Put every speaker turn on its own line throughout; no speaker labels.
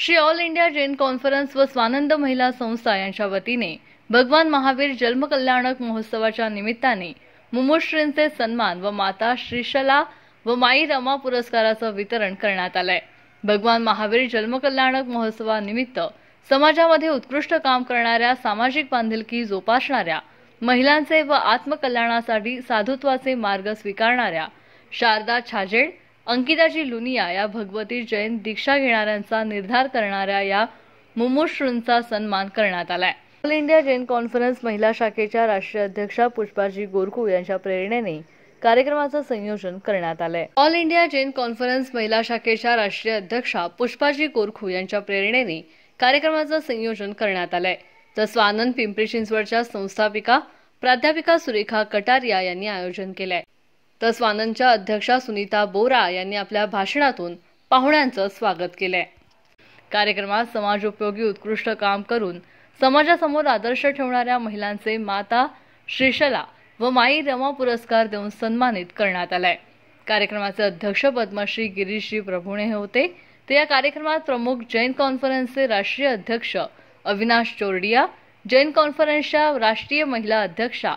Shri all India Jain conference व स्वानंद महिला संस्था यांच्या वतीने भगवान महावीर जन्मकल्याणक महोत्सवाच्या निमित्ताने मुमुश्रींचे सन्मान व माता श्रीशला व माई रमा पुरस्काराचं वितरण करण्यात आलंय भगवान महावीर जन्मकल्याणक महोत्सवानिमित्त समाजामध्ये उत्कृष्ट काम करणाऱ्या सामाजिक बांधिलकी जोपासणाऱ्या महिलांचे व आत्मकल्याणासाठी साधुत्वाचे मार्ग स्वीकारणाऱ्या शारदा छाजेड अंकिताजी लुनिया या भगवती जैन दीक्षा घेणाऱ्यांचा निर्धार करणाऱ्या या मुमुश्रूंचा सन्मान करण्यात आलाय ऑल इंडिया जैन कॉन्फरन्स महिला शाखेच्या राष्ट्रीय अध्यक्षा पुष्पाजी गोरखू यांच्या प्रेरणेने कार्यक्रमाचं संयोजन करण्यात आलंय ऑल इंडिया जैन कॉन्फरन्स महिला शाखेच्या राष्ट्रीय अध्यक्षा पुष्पाजी गोरखू यांच्या प्रेरणेने कार्यक्रमाचं संयोजन करण्यात आलंय तर स्वानंद पिंपरी चिंचवडच्या संस्थापिका प्राध्यापिका सुरेखा कटारिया यांनी आयोजन केलंय तर स्वानंदच्या अध्यक्षा सुनीता बोरा यांनी आपल्या भाषणातून पाहुण्यांचं स्वागत केलंय कार्यक्रमात समाजोपयोगी उत्कृष्ट काम करून समाजासमोर आदर्श ठेवणाऱ्या महिलांचे माता श्रीशला व माई रमा पुरस्कार देऊन सन्मानित करण्यात आलाय कार्यक्रमाचे अध्यक्ष पद्मश्री गिरीशजी प्रभुणे हे होते ते या कार्यक्रमात प्रमुख जैन कॉन्फरन्सचे राष्ट्रीय अध्यक्ष अविनाश चोरडिया जैन कॉन्फरन्सच्या राष्ट्रीय महिला अध्यक्षा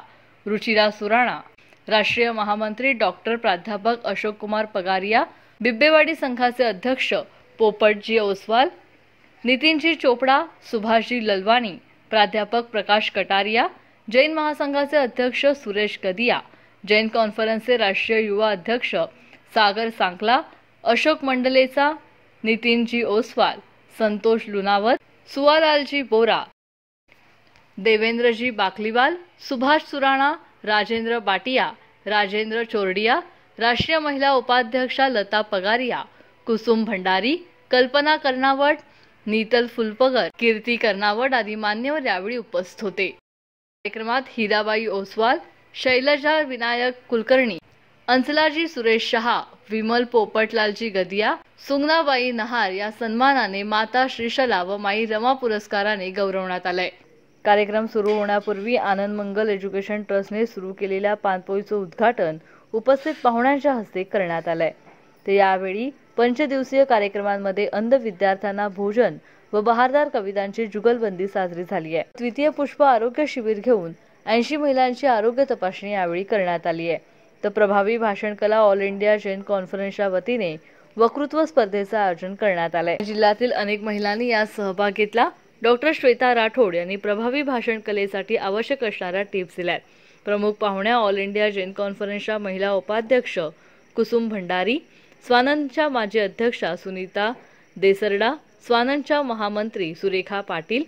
रुचिरा सुराणा राष्ट्रीय महामंत्री डॉक्टर प्राध्यापक अशोक कुमार पगारिया बिब्बेवाडी संघाचे अध्यक्ष पोपटजी ओसवाल नितीनजी चोपडा सुभाषजी ललवाणी प्राध्यापक प्रकाश कटारिया जैन महासंघाचे अध्यक्ष सुरेश कदिया जैन कॉन्फरन्सचे राष्ट्रीय युवा अध्यक्ष सागर सांकला अशोक मंडलेचा नितीनजी ओसवाल संतोष लुनावत सुवालालजी बोरा देवेंद्रजी बाकलीवाल सुभाष सुराणा राजेंद्र बाटिया राजेंद्र चोरडिया राष्ट्रीय महिला उपाध्यक्षा लता पगारिया कुसुम भंडारी कल्पना कर्नावट नीतल फुलपगर कीर्ती कर्नावट आदी मान्यवर यावेळी उपस्थित होते कार्यक्रमात हिराबाई ओसवाल शैलजा विनायक कुलकर्णी अंचलाजी सुरेश शहा विमल पोपटलालजी गदिया सुंगनाबाई नहार या सन्मानाने माता श्रीशला व माई रमा पुरस्काराने गौरवण्यात आलंय कार्यक्रम सुरू होण्यापूर्वी आनंद मंगल एज्युकेशन ट्रस्टने सुरू केलेल्या पानपोईचं उद्घाटन उपस्थित पाहुण्यांच्या हस्ते करण्यात आलंय ते यावेळी पंचदिवसीय कार्यक्रमांमध्ये अंध विद्यार्थ्यांना भोजन व बहारदार कवितांची जुगलबंदी साजरी झाली आहे द्वितीय पुष्प आरोग्य शिबिर घेऊन ऐंशी महिलांची आरोग्य तपासणी यावेळी करण्यात आली आहे तर प्रभावी भाषण कला ऑल इंडिया जैन कॉन्फरन्सच्या वतीने वक्तृत्व स्पर्धेचं आयोजन करण्यात आलंय जिल्ह्यातील अनेक महिलांनी यात सहभाग घेतला डॉक्टर श्वेता राठोड यांनी प्रभावी भाषण कलेसाठी आवश्यक असणाऱ्या टिप्स दिल्या प्रमुख पाहुण्या ऑल इंडिया जैन कॉन्फरन्सच्या महिला उपाध्यक्ष कुसुम भंडारी स्वानंदच्या माजी अध्यक्षा सुनीता देसरडा स्वानंदच्या महामंत्री सुरेखा पाटील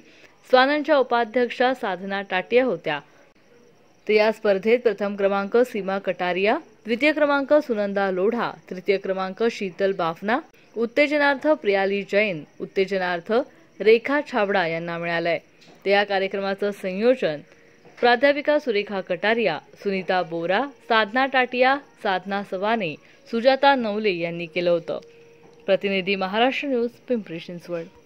स्वानंदच्या उपाध्यक्षा साधना टाटिया होत्या तर या स्पर्धेत प्रथम क्रमांक सीमा कटारिया द्वितीय क्रमांक सुनंदा लोढा तृतीय क्रमांक शीतल बाफना उत्तेजनार्थ प्रियाली जैन उत्तेजनार्थ रेखा छाबडा यांना मिळालं आहे तर या कार्यक्रमाचं संयोजन प्राध्यापिका सुरेखा कटारिया सुनीता बोरा साधना टाटिया साधना सवाने सुजाता नवले यांनी केलं होतं प्रतिनिधी महाराष्ट्र न्यूज पिंपरी चिंचवड